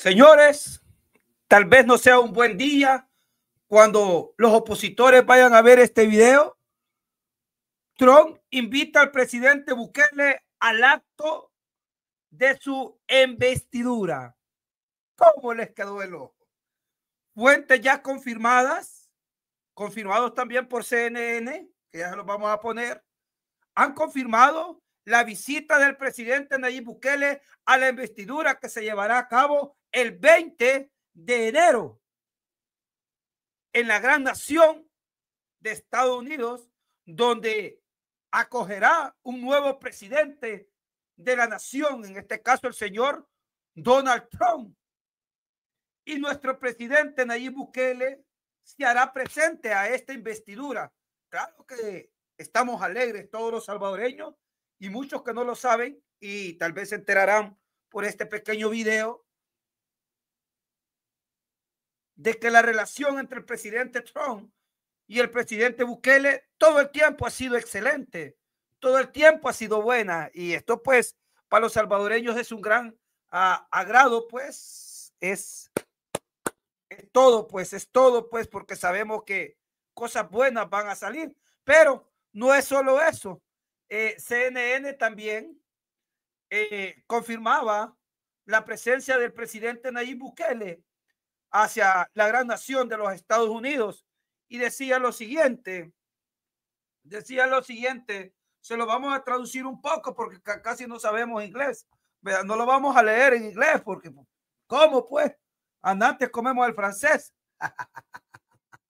Señores, tal vez no sea un buen día cuando los opositores vayan a ver este video. Trump invita al presidente Bukele al acto de su investidura. ¿Cómo les quedó el ojo? Fuentes ya confirmadas, confirmados también por CNN, que ya se los vamos a poner, han confirmado la visita del presidente Nayib Bukele a la investidura que se llevará a cabo el 20 de enero en la gran nación de Estados Unidos, donde acogerá un nuevo presidente de la nación, en este caso el señor Donald Trump. Y nuestro presidente Nayib Bukele se hará presente a esta investidura. Claro que estamos alegres todos los salvadoreños y muchos que no lo saben y tal vez se enterarán por este pequeño video de que la relación entre el presidente Trump y el presidente Bukele todo el tiempo ha sido excelente, todo el tiempo ha sido buena y esto pues para los salvadoreños es un gran ah, agrado, pues es, todo, pues es todo, pues porque sabemos que cosas buenas van a salir, pero no es solo eso. Eh, CNN también eh, confirmaba la presencia del presidente Nayib Bukele hacia la gran nación de los Estados Unidos y decía lo siguiente, decía lo siguiente, se lo vamos a traducir un poco porque casi no sabemos inglés, no lo vamos a leer en inglés porque, ¿cómo pues? Antes comemos el francés.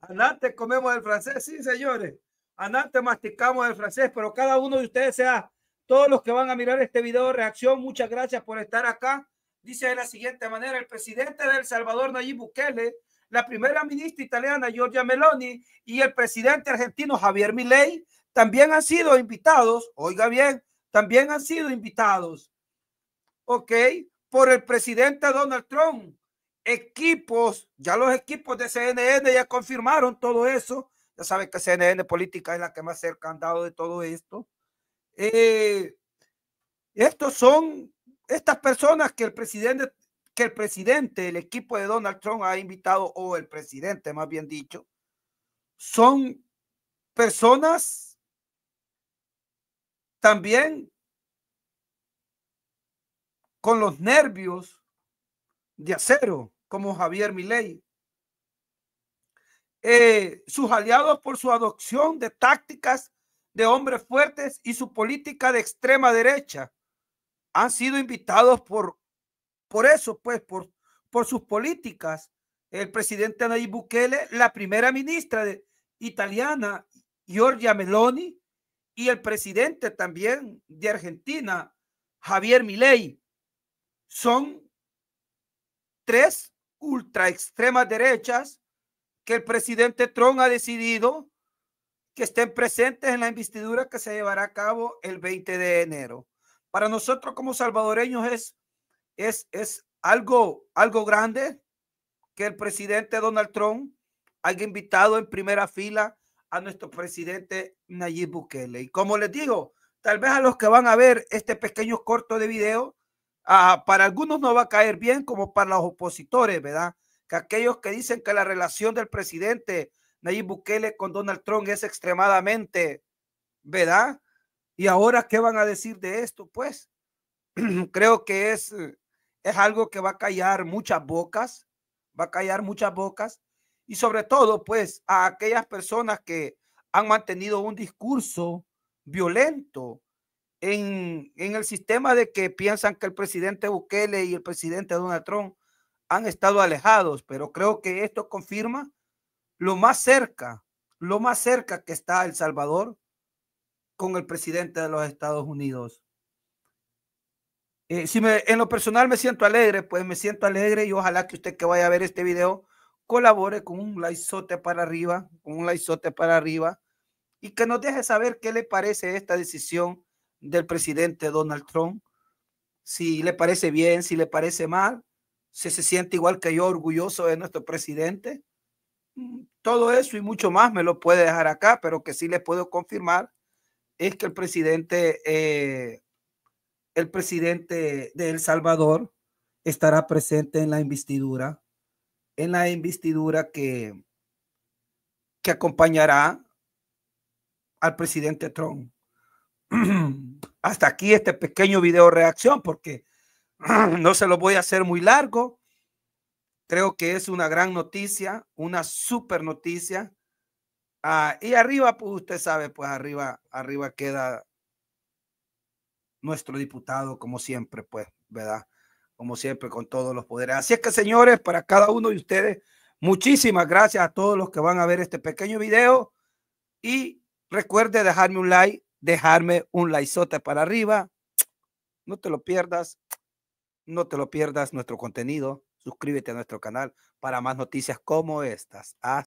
Antes comemos el francés, sí, señores. Antes masticamos el francés, pero cada uno de ustedes sea, todos los que van a mirar este video de reacción, muchas gracias por estar acá. Dice de la siguiente manera, el presidente de El Salvador, Nayib Bukele, la primera ministra italiana, Giorgia Meloni, y el presidente argentino, Javier Milei, también han sido invitados, oiga bien, también han sido invitados, ¿ok? Por el presidente Donald Trump. Equipos, ya los equipos de CNN ya confirmaron todo eso. Ya saben que CNN Política es la que más cerca han dado de todo esto. Eh, estos son estas personas que el presidente, que el presidente, el equipo de Donald Trump ha invitado, o el presidente más bien dicho, son personas también con los nervios de acero, como Javier Milei. Eh, sus aliados por su adopción de tácticas de hombres fuertes y su política de extrema derecha han sido invitados por, por eso, pues, por, por sus políticas. El presidente Nayib Bukele, la primera ministra italiana, Giorgia Meloni, y el presidente también de Argentina, Javier Milei, son tres ultra extremas derechas que el presidente Trump ha decidido que estén presentes en la investidura que se llevará a cabo el 20 de enero para nosotros como salvadoreños es, es, es algo, algo grande que el presidente Donald Trump haya invitado en primera fila a nuestro presidente Nayib Bukele. Y como les digo, tal vez a los que van a ver este pequeño corto de video, ah, para algunos no va a caer bien como para los opositores, ¿verdad? Que aquellos que dicen que la relación del presidente Nayib Bukele con Donald Trump es extremadamente, ¿verdad? ¿Y ahora qué van a decir de esto? Pues creo que es, eh, es algo que va a callar muchas bocas, va a callar muchas bocas y sobre todo pues a aquellas personas que han mantenido un discurso violento en, en el sistema de que piensan que el presidente Bukele y el presidente Donald Trump han estado alejados, pero creo que esto confirma lo más cerca, lo más cerca que está El Salvador con el presidente de los Estados Unidos. Eh, si me, en lo personal me siento alegre, pues me siento alegre y ojalá que usted que vaya a ver este video colabore con un laizote para arriba, con un laizote para arriba y que nos deje saber qué le parece esta decisión del presidente Donald Trump, si le parece bien, si le parece mal, si se siente igual que yo orgulloso de nuestro presidente. Mm, todo eso y mucho más me lo puede dejar acá, pero que sí le puedo confirmar es que el presidente, eh, el presidente de El Salvador estará presente en la investidura, en la investidura que, que acompañará al presidente Trump. Hasta aquí este pequeño video reacción porque no se lo voy a hacer muy largo. Creo que es una gran noticia, una super noticia Ah, y arriba, pues usted sabe, pues arriba, arriba queda nuestro diputado, como siempre, pues, ¿verdad? Como siempre, con todos los poderes. Así es que, señores, para cada uno de ustedes, muchísimas gracias a todos los que van a ver este pequeño video. Y recuerde dejarme un like, dejarme un likezote para arriba. No te lo pierdas, no te lo pierdas nuestro contenido. Suscríbete a nuestro canal para más noticias como estas. Hasta